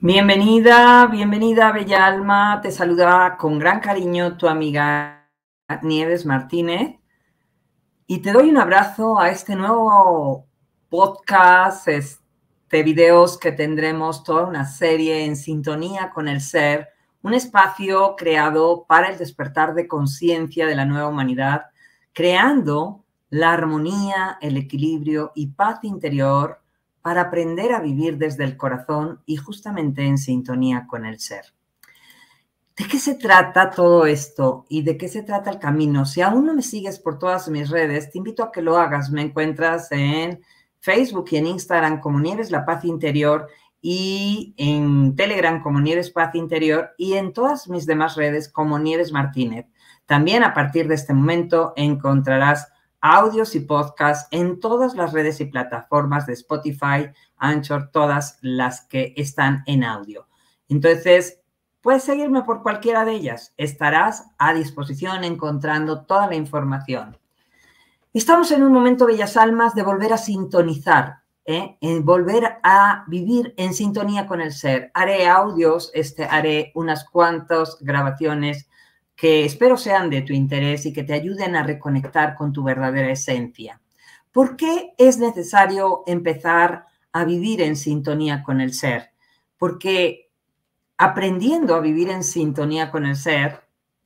Bienvenida, bienvenida, bella alma. Te saluda con gran cariño tu amiga Nieves Martínez y te doy un abrazo a este nuevo podcast, este videos que tendremos toda una serie en sintonía con el ser, un espacio creado para el despertar de conciencia de la nueva humanidad, creando la armonía, el equilibrio y paz interior para aprender a vivir desde el corazón y justamente en sintonía con el ser. ¿De qué se trata todo esto y de qué se trata el camino? Si aún no me sigues por todas mis redes, te invito a que lo hagas. Me encuentras en Facebook y en Instagram como Nieves La Paz Interior y en Telegram como Nieves Paz Interior y en todas mis demás redes como Nieves Martínez. También a partir de este momento encontrarás audios y podcasts en todas las redes y plataformas de Spotify, Anchor, todas las que están en audio. Entonces, puedes seguirme por cualquiera de ellas. Estarás a disposición encontrando toda la información. Estamos en un momento, Bellas Almas, de volver a sintonizar, ¿eh? en volver a vivir en sintonía con el ser. Haré audios, este, haré unas cuantas grabaciones que espero sean de tu interés y que te ayuden a reconectar con tu verdadera esencia. ¿Por qué es necesario empezar a vivir en sintonía con el ser? Porque aprendiendo a vivir en sintonía con el ser,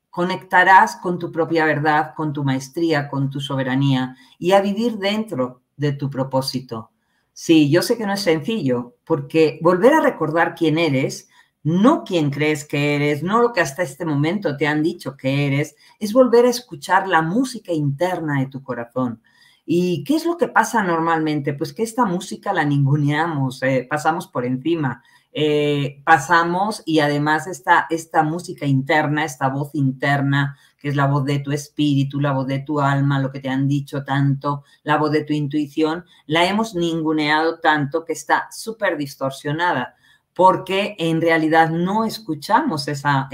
conectarás con tu propia verdad, con tu maestría, con tu soberanía y a vivir dentro de tu propósito. Sí, yo sé que no es sencillo, porque volver a recordar quién eres no quién crees que eres, no lo que hasta este momento te han dicho que eres, es volver a escuchar la música interna de tu corazón. ¿Y qué es lo que pasa normalmente? Pues que esta música la ninguneamos, eh, pasamos por encima, eh, pasamos y además esta, esta música interna, esta voz interna, que es la voz de tu espíritu, la voz de tu alma, lo que te han dicho tanto, la voz de tu intuición, la hemos ninguneado tanto que está súper distorsionada porque en realidad no escuchamos esa,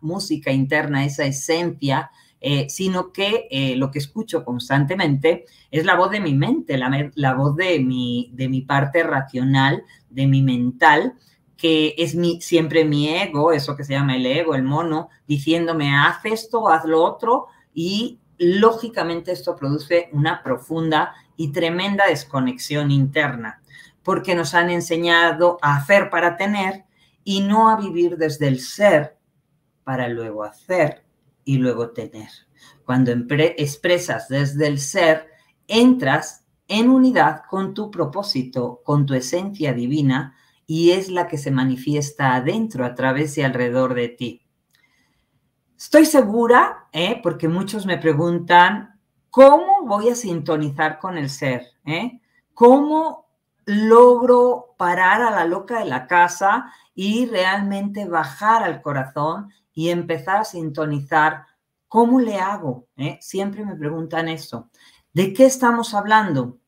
música interna, esa esencia, eh, sino que eh, lo que escucho constantemente es la voz de mi mente, la, voz de mi, de mi parte racional, de mi mental, que es mi, siempre mi ego, eso que se llama el ego, el mono, diciéndome, haz esto, haz lo otro, y lógicamente esto produce una profunda y tremenda desconexión interna porque nos han enseñado a hacer para tener y no a vivir desde el ser para luego hacer y luego tener. Cuando expresas desde el ser, entras en unidad con tu propósito, con tu esencia divina, y es la que se manifiesta adentro, a través y alrededor de ti. Estoy segura, ¿eh? porque muchos me preguntan, ¿cómo voy a sintonizar con el ser? ¿Eh? ¿Cómo logro parar a la loca de la casa y realmente bajar al corazón y empezar a sintonizar ¿Cómo le hago? ¿eh? Siempre me preguntan eso. ¿De qué estamos hablando?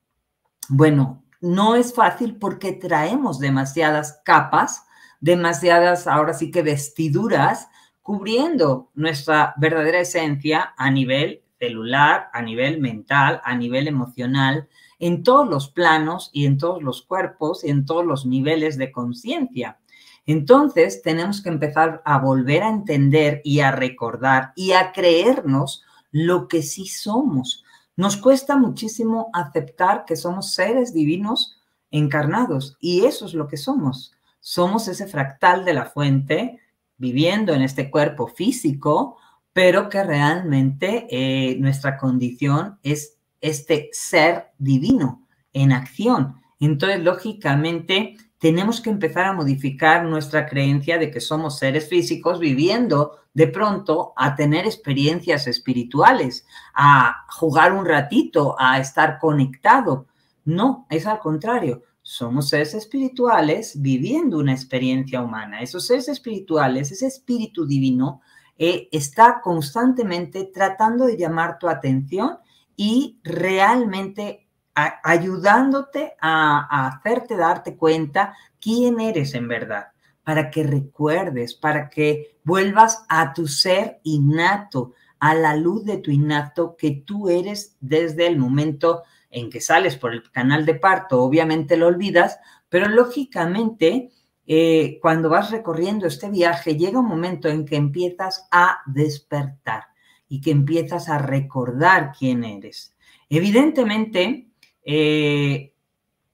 Bueno, no es fácil porque traemos demasiadas capas, demasiadas, ahora sí que vestiduras, cubriendo nuestra verdadera esencia a nivel celular, a nivel mental, a nivel emocional en todos los planos y en todos los cuerpos y en todos los niveles de conciencia. Entonces tenemos que empezar a volver a entender y a recordar y a creernos lo que sí somos. Nos cuesta muchísimo aceptar que somos seres divinos encarnados y eso es lo que somos. Somos ese fractal de la fuente viviendo en este cuerpo físico, pero que realmente eh, nuestra condición es este ser divino en acción. Entonces, lógicamente, tenemos que empezar a modificar nuestra creencia de que somos seres físicos viviendo de pronto a tener experiencias espirituales, a jugar un ratito, a estar conectado. No, es al contrario. Somos seres espirituales viviendo una experiencia humana. Esos seres espirituales, ese espíritu divino, eh, está constantemente tratando de llamar tu atención y realmente ayudándote a, hacerte darte cuenta quién eres en verdad, para que recuerdes, para que vuelvas a tu ser innato, a la luz de tu innato que tú eres desde el momento en que sales por el canal de parto. Obviamente lo olvidas, pero lógicamente eh, cuando vas recorriendo este viaje llega un momento en que empiezas a despertar y que empiezas a recordar quién eres. Evidentemente, eh,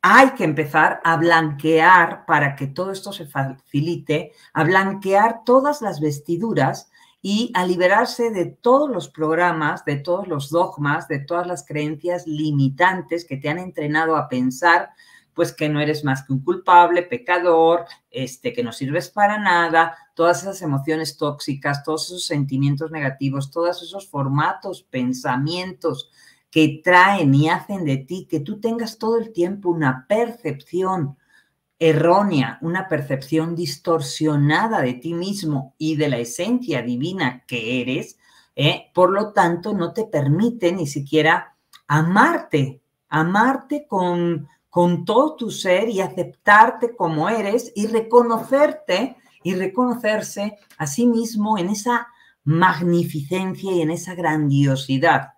hay que empezar a blanquear para que todo esto se facilite, a blanquear todas las vestiduras y a liberarse de todos los programas, de todos los dogmas, de todas las creencias limitantes que te han entrenado a pensar pues que no eres más que un culpable, pecador, este que no sirves para nada, todas esas emociones tóxicas, todos esos sentimientos negativos, todos esos formatos, pensamientos que traen y hacen de ti que tú tengas todo el tiempo una percepción errónea, una percepción distorsionada de ti mismo y de la esencia divina que eres, ¿eh? por lo tanto no te permite ni siquiera amarte, amarte con, con todo tu ser y aceptarte como eres y reconocerte y reconocerse a sí mismo en esa magnificencia y en esa grandiosidad.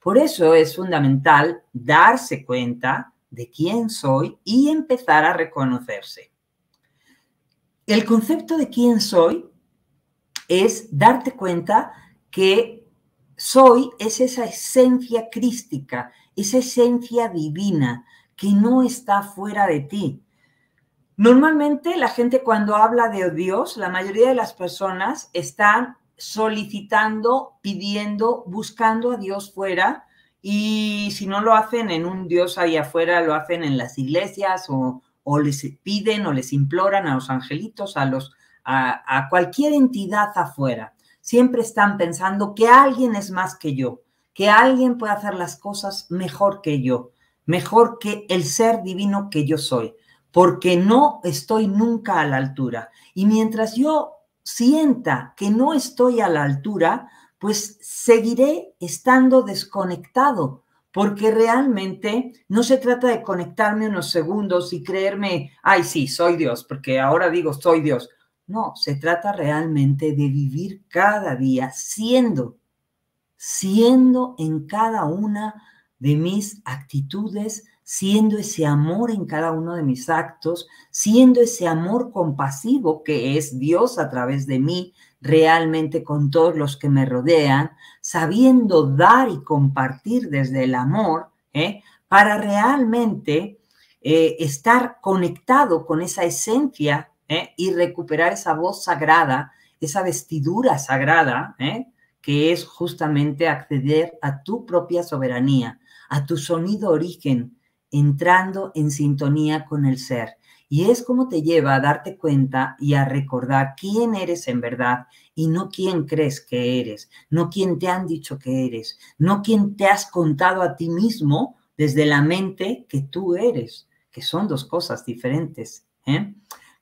Por eso es fundamental darse cuenta de quién soy y empezar a reconocerse. El concepto de quién soy es darte cuenta que soy es esa esencia crística, esa esencia divina que no está fuera de ti, Normalmente la gente cuando habla de Dios, la mayoría de las personas están solicitando, pidiendo, buscando a Dios fuera y si no lo hacen en un Dios ahí afuera, lo hacen en las iglesias o, les piden o les imploran a los angelitos, a, los, a cualquier entidad afuera. Siempre están pensando que alguien es más que yo, que alguien puede hacer las cosas mejor que yo, mejor que el ser divino que yo soy porque no estoy nunca a la altura. Y mientras yo sienta que no estoy a la altura, pues seguiré estando desconectado, porque realmente no se trata de conectarme unos segundos y creerme, ay, sí, soy Dios, porque ahora digo, soy Dios. No, se trata realmente de vivir cada día siendo, siendo en cada una de mis actitudes, siendo ese amor en cada uno de mis actos, siendo ese amor compasivo que es Dios a través de mí, realmente con todos los que me rodean, sabiendo dar y compartir desde el amor, ¿eh? para realmente eh, estar conectado con esa esencia ¿eh? y recuperar esa voz sagrada, esa vestidura sagrada, que es justamente acceder a tu propia soberanía, a tu sonido origen, entrando en sintonía con el ser. Y es como te lleva a darte cuenta y a recordar quién eres en verdad y no quién crees que eres, no quién te han dicho que eres, no quién te has contado a ti mismo desde la mente que tú eres, que son dos cosas diferentes. ¿eh?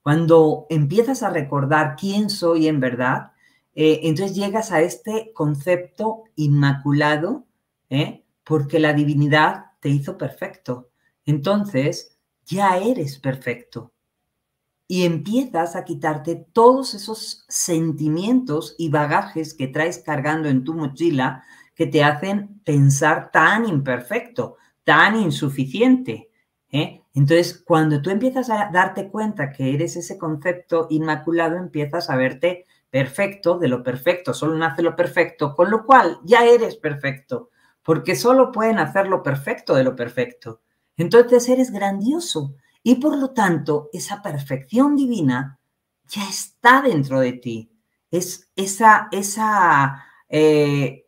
Cuando empiezas a recordar quién soy en verdad, eh, entonces llegas a este concepto inmaculado, ¿eh? porque la divinidad te hizo perfecto entonces ya eres perfecto. Y empiezas a quitarte todos esos sentimientos y bagajes que traes cargando en tu mochila que te hacen pensar tan imperfecto, tan insuficiente. ¿eh? Entonces, cuando tú empiezas a darte cuenta que eres ese concepto inmaculado, empiezas a verte perfecto de lo perfecto. Solo nace lo perfecto, con lo cual ya eres perfecto, porque solo pueden hacer lo perfecto de lo perfecto. Entonces eres grandioso y por lo tanto esa perfección divina ya está dentro de ti. Es esa, eh,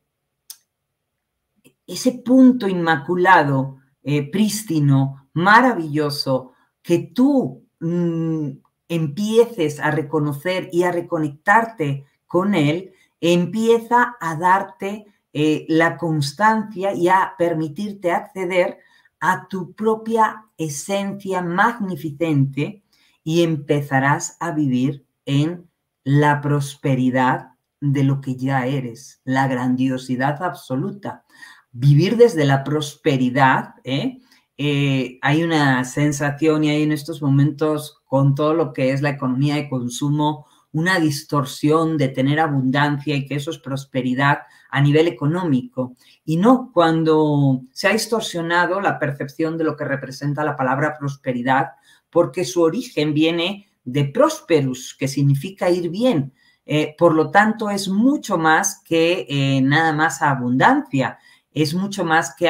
ese punto inmaculado, eh, prístino, maravilloso, que tú mm, empieces a reconocer y a reconectarte con él, empieza a darte eh, la constancia y a permitirte acceder a tu propia esencia magnificente y empezarás a vivir en la prosperidad de lo que ya eres, la grandiosidad absoluta. Vivir desde la prosperidad, ¿eh? Eh, hay una sensación y hay en estos momentos con todo lo que es la economía de consumo, una distorsión de tener abundancia y que eso es prosperidad, a nivel económico y no cuando se ha distorsionado la percepción de lo que representa la palabra prosperidad, porque su origen viene de prosperus, que significa ir bien. Eh, por lo tanto, es mucho más que eh, nada más abundancia, es mucho más que,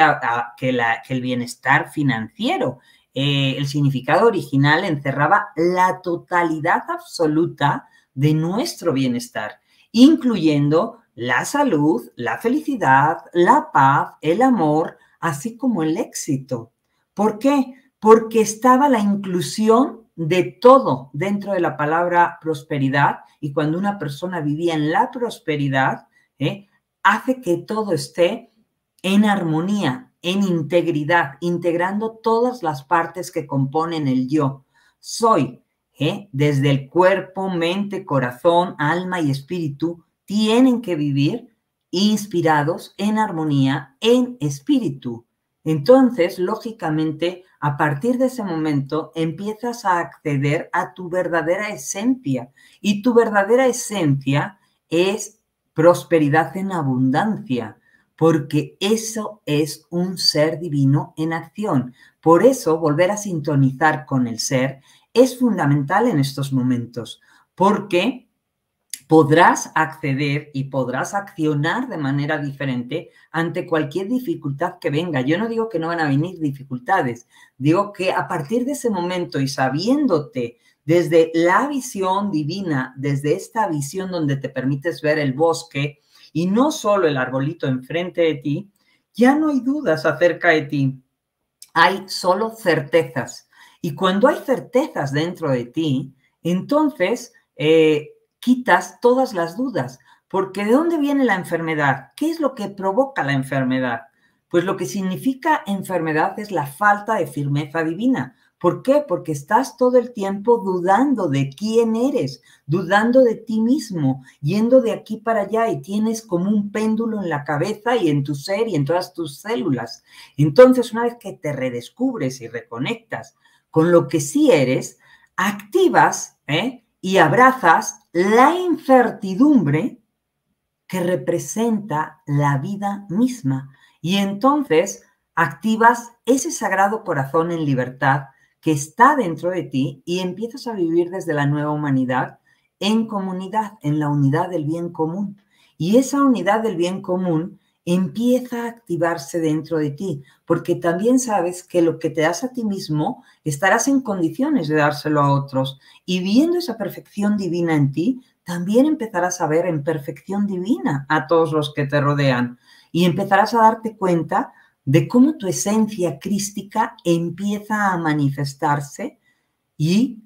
el bienestar financiero. Eh, el significado original encerraba la totalidad absoluta de nuestro bienestar, incluyendo la salud, la felicidad, la paz, el amor, así como el éxito. ¿Por qué? Porque estaba la inclusión de todo dentro de la palabra prosperidad y cuando una persona vivía en la prosperidad, ¿eh? hace que todo esté en armonía, en integridad, integrando todas las partes que componen el yo. Soy, ¿eh? desde el cuerpo, mente, corazón, alma y espíritu, tienen que vivir inspirados en armonía, en espíritu. Entonces, lógicamente, a partir de ese momento empiezas a acceder a tu verdadera esencia y tu verdadera esencia es prosperidad en abundancia, porque eso es un ser divino en acción. Por eso, volver a sintonizar con el ser es fundamental en estos momentos, porque podrás acceder y podrás accionar de manera diferente ante cualquier dificultad que venga. Yo no digo que no van a venir dificultades, digo que a partir de ese momento y sabiéndote desde la visión divina, desde esta visión donde te permites ver el bosque y no solo el arbolito enfrente de ti, ya no hay dudas acerca de ti, hay solo certezas. Y cuando hay certezas dentro de ti, entonces eh, quitas todas las dudas, porque ¿de dónde viene la enfermedad? ¿Qué es lo que provoca la enfermedad? Pues lo que significa enfermedad es la falta de firmeza divina. ¿Por qué? Porque estás todo el tiempo dudando de quién eres, dudando de ti mismo, yendo de aquí para allá y tienes como un péndulo en la cabeza y en tu ser y en todas tus células. Entonces, una vez que te redescubres y reconectas con lo que sí eres, activas ¿eh? y abrazas la incertidumbre que representa la vida misma. Y entonces activas ese sagrado corazón en libertad que está dentro de ti y empiezas a vivir desde la nueva humanidad en comunidad, en la unidad del bien común. Y esa unidad del bien común empieza a activarse dentro de ti, porque también sabes que lo que te das a ti mismo estarás en condiciones de dárselo a otros. Y viendo esa perfección divina en ti, también empezarás a ver en perfección divina a todos los que te rodean. Y empezarás a darte cuenta de cómo tu esencia crística empieza a manifestarse y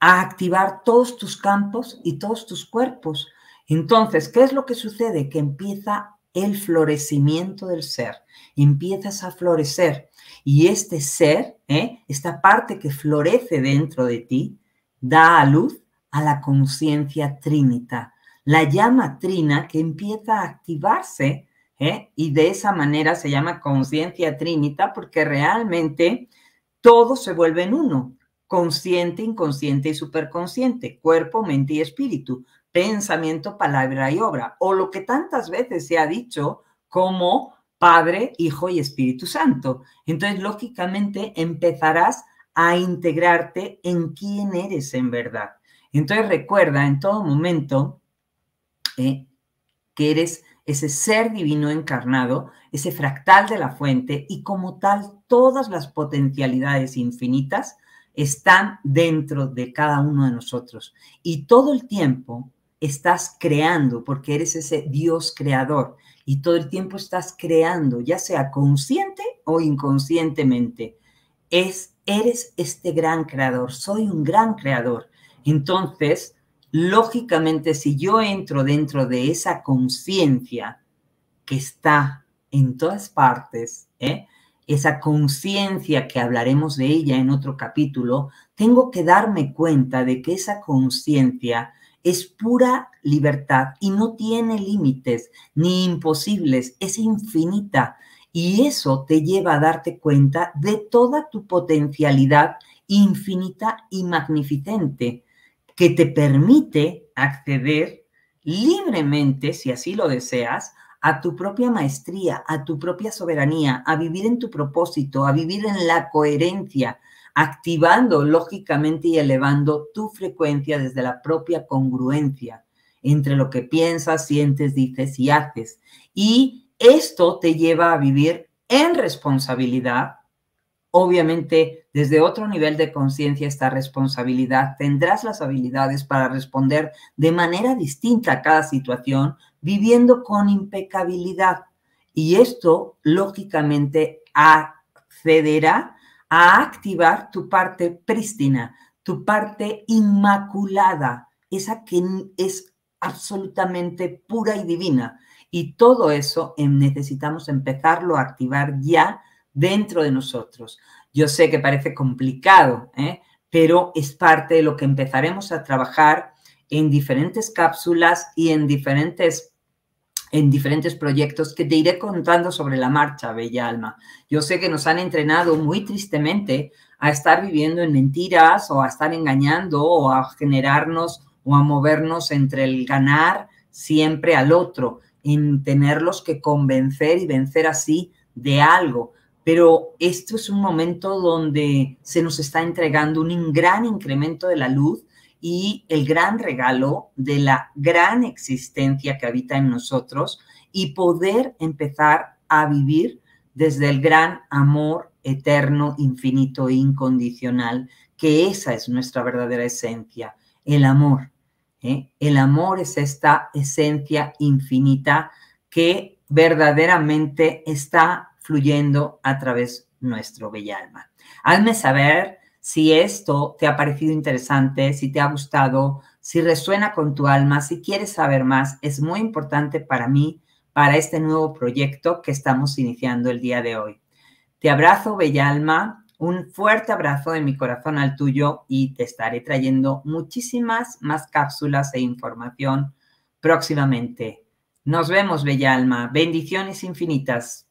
a activar todos tus campos y todos tus cuerpos. Entonces, ¿qué es lo que sucede? Que empieza el florecimiento del ser. Empiezas a florecer y este ser, ¿eh? esta parte que florece dentro de ti, da a luz a la conciencia trinita, la llama trina que empieza a activarse ¿eh? y de esa manera se llama conciencia trinita porque realmente todo se vuelve en uno, consciente, inconsciente y superconsciente, cuerpo, mente y espíritu pensamiento, palabra y obra, o lo que tantas veces se ha dicho como Padre, Hijo y Espíritu Santo. Entonces, lógicamente, empezarás a integrarte en quién eres en verdad. Entonces, recuerda en todo momento eh, que eres ese ser divino encarnado, ese fractal de la fuente y como tal todas las potencialidades infinitas están dentro de cada uno de nosotros. Y todo el tiempo estás creando, porque eres ese Dios creador y todo el tiempo estás creando, ya sea consciente o inconscientemente. Es, eres este gran creador, soy un gran creador. Entonces, lógicamente, si yo entro dentro de esa conciencia que está en todas partes, ¿eh? esa conciencia que hablaremos de ella en otro capítulo, tengo que darme cuenta de que esa conciencia es pura libertad y no tiene límites ni imposibles, es infinita. Y eso te lleva a darte cuenta de toda tu potencialidad infinita y magnificente que te permite acceder libremente, si así lo deseas, a tu propia maestría, a tu propia soberanía, a vivir en tu propósito, a vivir en la coherencia, activando lógicamente y elevando tu frecuencia desde la propia congruencia entre lo que piensas, sientes, dices y haces. Y esto te lleva a vivir en responsabilidad. Obviamente, desde otro nivel de conciencia, esta responsabilidad, tendrás las habilidades para responder de manera distinta a cada situación, viviendo con impecabilidad. Y esto, lógicamente, accederá a activar tu parte prístina, tu parte inmaculada, esa que es absolutamente pura y divina. Y todo eso em, necesitamos empezarlo a activar ya dentro de nosotros. Yo sé que parece complicado, ¿eh? pero es parte de lo que empezaremos a trabajar en diferentes cápsulas y en diferentes en diferentes proyectos que te iré contando sobre la marcha, Bella Alma. Yo sé que nos han entrenado muy tristemente a estar viviendo en mentiras o a estar engañando o a generarnos o a movernos entre el ganar siempre al otro, en tenerlos que convencer y vencer así de algo. Pero esto es un momento donde se nos está entregando un gran incremento de la luz y el gran regalo de la gran existencia que habita en nosotros y poder empezar a vivir desde el gran amor eterno, infinito e incondicional, que esa es nuestra verdadera esencia, el amor. ¿eh? El amor es esta esencia infinita que verdaderamente está fluyendo a través nuestro bella alma. Hazme saber si esto te ha parecido interesante, si te ha gustado, si resuena con tu alma, si quieres saber más, es muy importante para mí, para este nuevo proyecto que estamos iniciando el día de hoy. Te abrazo, bella alma, un fuerte abrazo de mi corazón al tuyo y te estaré trayendo muchísimas más cápsulas e información próximamente. Nos vemos, bella alma. Bendiciones infinitas.